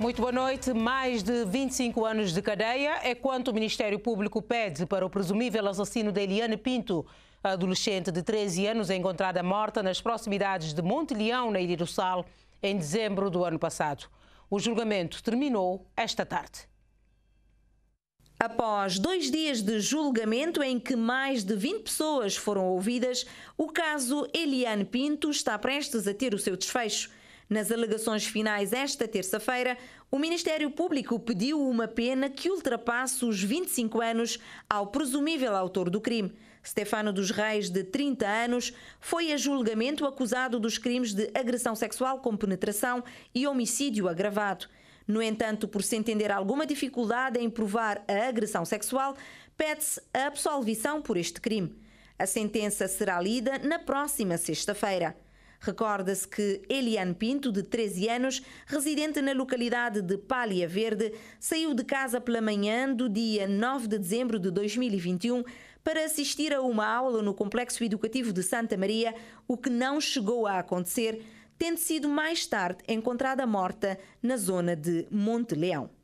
Muito boa noite. Mais de 25 anos de cadeia é quanto o Ministério Público pede para o presumível assassino de Eliane Pinto, adolescente de 13 anos encontrada morta nas proximidades de Leão, na Ilha do Sal, em dezembro do ano passado. O julgamento terminou esta tarde. Após dois dias de julgamento em que mais de 20 pessoas foram ouvidas, o caso Eliane Pinto está prestes a ter o seu desfecho. Nas alegações finais esta terça-feira, o Ministério Público pediu uma pena que ultrapasse os 25 anos ao presumível autor do crime. Stefano dos Reis, de 30 anos, foi a julgamento acusado dos crimes de agressão sexual com penetração e homicídio agravado. No entanto, por se entender alguma dificuldade em provar a agressão sexual, pede-se a absolvição por este crime. A sentença será lida na próxima sexta-feira. Recorda-se que Eliane Pinto, de 13 anos, residente na localidade de Palha Verde, saiu de casa pela manhã do dia 9 de dezembro de 2021 para assistir a uma aula no Complexo Educativo de Santa Maria, o que não chegou a acontecer, tendo sido mais tarde encontrada morta na zona de Monte Leão.